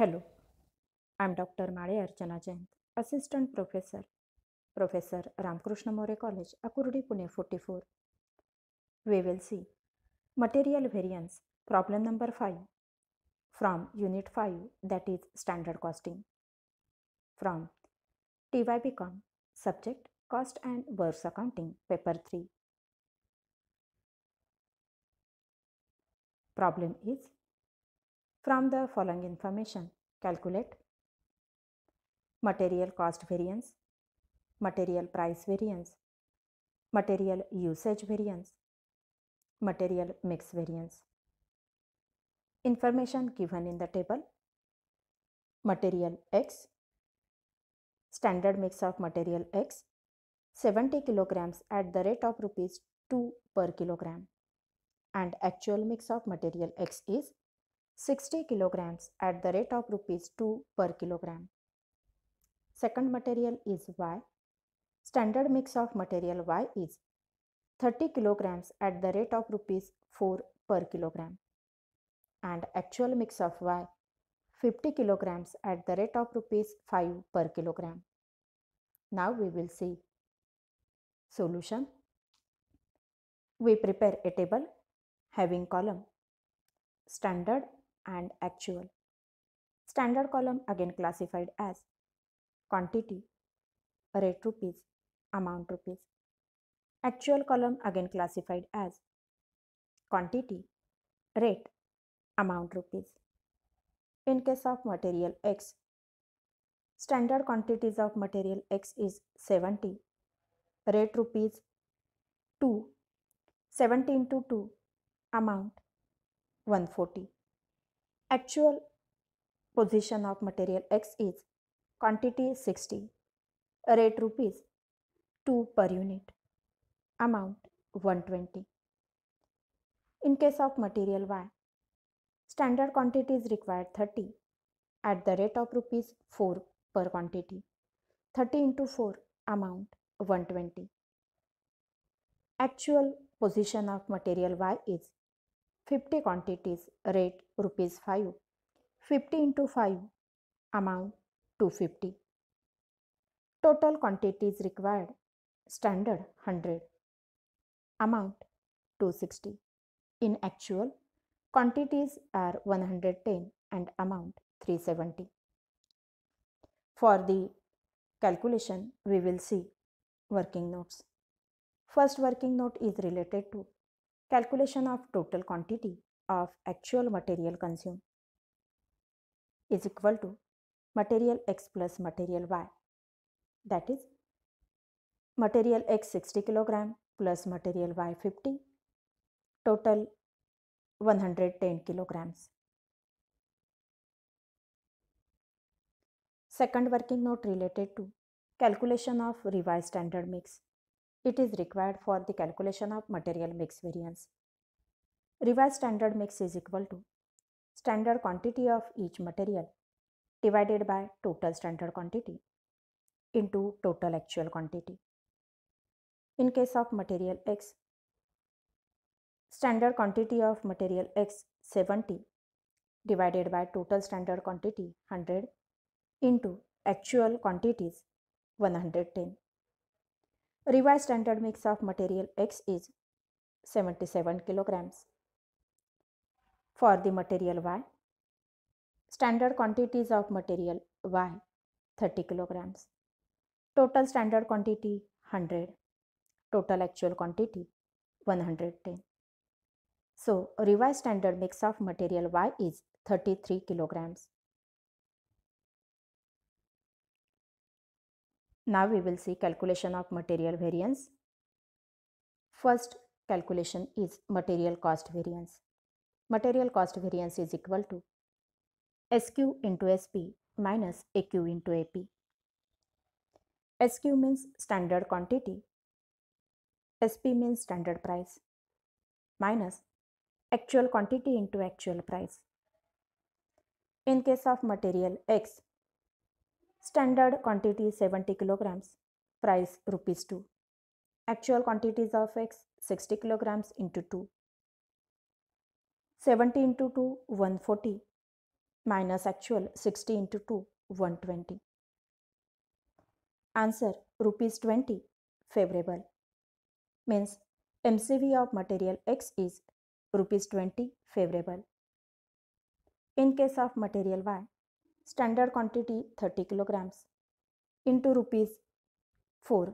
Hello, I am Dr. Male Archana Assistant Professor, Professor Ramkrishna More College, Akurdi Pune 44. We will see Material Variance, Problem Number 5 from Unit 5 that is Standard Costing. From TYBCOM, Subject Cost and Works Accounting, Paper 3. Problem is from the following information, calculate material cost variance, material price variance, material usage variance, material mix variance. Information given in the table material X, standard mix of material X 70 kilograms at the rate of rupees 2 per kilogram and actual mix of material X is 60 kilograms at the rate of rupees 2 per kilogram. Second material is Y. Standard mix of material Y is 30 kilograms at the rate of rupees 4 per kilogram and actual mix of Y 50 kilograms at the rate of rupees 5 per kilogram. Now we will see solution. We prepare a table having column standard and actual. Standard column again classified as quantity, rate rupees, amount rupees. Actual column again classified as quantity, rate, amount rupees. In case of material X, standard quantities of material X is 70, rate rupees 2, 70 into 2, amount 140. Actual position of material X is quantity 60, rate rupees 2 per unit, amount 120. In case of material Y, standard quantity is required 30 at the rate of rupees 4 per quantity, 30 into 4 amount 120. Actual position of material Y is 50 quantities rate rupees 5 50 into 5 amount 250 total quantities required standard 100 amount 260 in actual quantities are 110 and amount 370 for the calculation we will see working notes first working note is related to Calculation of total quantity of actual material consumed is equal to material x plus material y that is material x 60 kilogram plus material y 50 total 110 kilograms second working note related to calculation of revised standard mix it is required for the calculation of material mix variance. Revised standard mix is equal to standard quantity of each material divided by total standard quantity into total actual quantity. In case of material X, standard quantity of material X 70 divided by total standard quantity 100 into actual quantities 110. Revised standard mix of material X is 77 kilograms. For the material Y, standard quantities of material Y 30 kilograms. Total standard quantity 100. Total actual quantity 110. So, revised standard mix of material Y is 33 kilograms. Now we will see calculation of material variance. First calculation is material cost variance. Material cost variance is equal to SQ into SP minus AQ into AP. SQ means standard quantity, SP means standard price, minus actual quantity into actual price. In case of material X, Standard quantity 70 kilograms. Price rupees 2. Actual quantities of x 60 kilograms into 2. 70 into 2 140 minus actual 60 into 2 120. Answer rupees 20 favorable means MCV of material X is rupees 20 favorable. In case of material Y, standard quantity 30 kilograms into rupees 4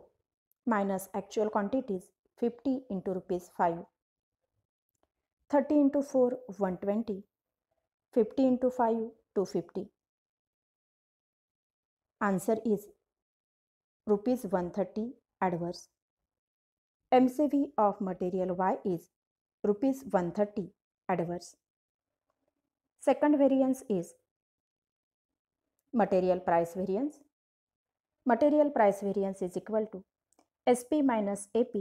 minus actual quantities 50 into rupees 5 30 into 4 120 50 into 5 250 answer is rupees 130 adverse mcv of material y is rupees 130 adverse second variance is material price variance. Material price variance is equal to SP minus AP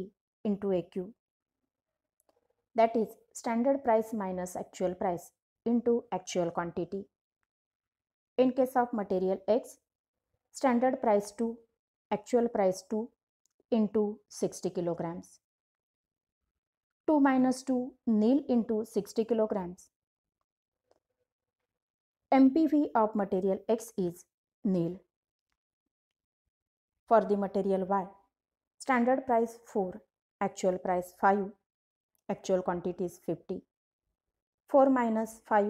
into AQ. That is standard price minus actual price into actual quantity. In case of material X, standard price 2, actual price 2 into 60 kilograms. 2 minus 2 nil into 60 kilograms MPV of material X is nil. For the material Y, standard price 4, actual price 5, actual quantity is 50. 4 minus 5,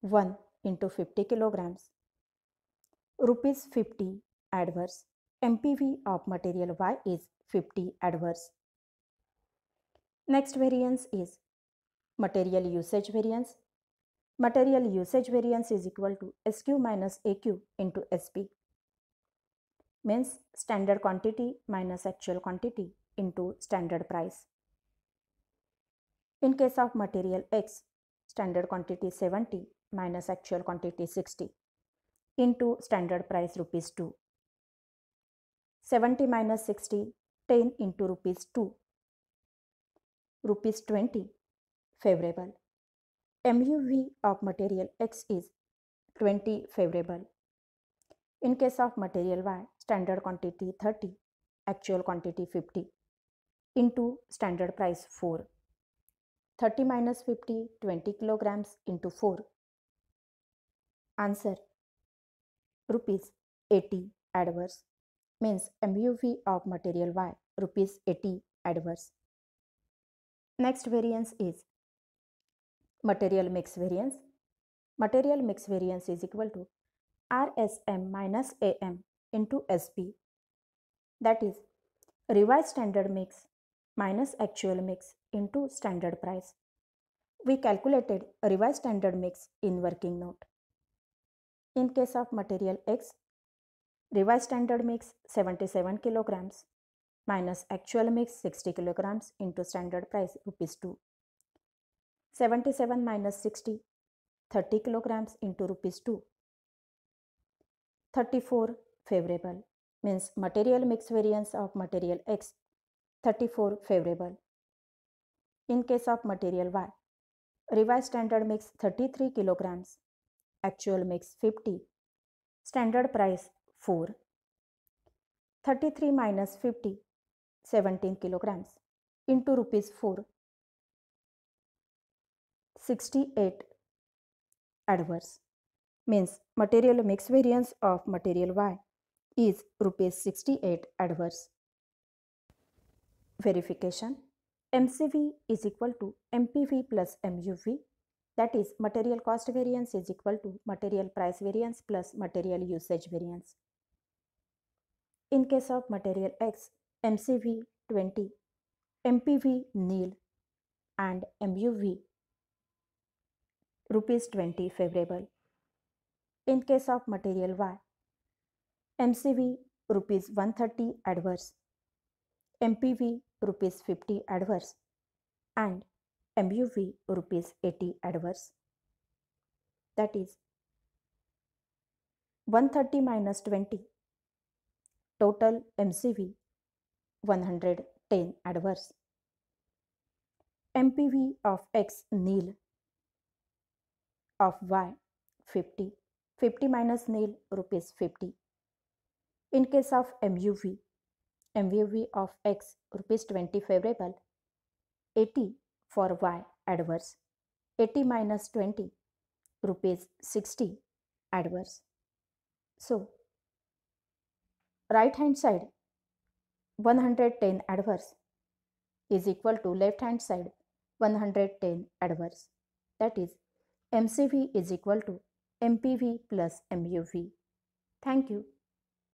1 into 50 kilograms. Rupees 50 adverse. MPV of material Y is 50 adverse. Next variance is material usage variance Material usage variance is equal to SQ minus AQ into SP means standard quantity minus actual quantity into standard price. In case of material X, standard quantity 70 minus actual quantity 60 into standard price rupees 2. 70 minus 60, 10 into rupees 2, rupees 20 favorable. MUV of material X is 20 favorable. In case of material Y, standard quantity 30, actual quantity 50 into standard price 4. 30 minus 50, 20 kilograms into 4. Answer rupees 80 adverse means MUV of material Y rupees 80 adverse. Next variance is material mix variance. Material mix variance is equal to RSM minus AM into SP. That is revised standard mix minus actual mix into standard price. We calculated revised standard mix in working note. In case of material X, revised standard mix 77 kilograms minus actual mix 60 kilograms into standard price rupees 2 77 minus 60, 30 kilograms into rupees 2. 34 favorable means material mix variance of material X 34 favorable. In case of material Y, revised standard mix 33 kilograms, actual mix 50, standard price 4, 33 minus 50, 17 kilograms into rupees 4. 68 adverse means material mix variance of material Y is rupees 68 adverse. Verification MCV is equal to MPV plus MUV that is material cost variance is equal to material price variance plus material usage variance. In case of material X, MCV 20, MPV nil and MUV rupees 20 favorable. In case of material Y, MCV rupees 130 adverse, MPV rupees 50 adverse and MUV rupees 80 adverse. That is 130 minus 20 total MCV 110 adverse. MPV of X nil of y 50 50 minus nil rupees 50 in case of muv muv of x rupees 20 favorable 80 for y adverse 80 minus 20 rupees 60 adverse so right hand side 110 adverse is equal to left hand side 110 adverse that is MCV is equal to MPV plus MUV. Thank you.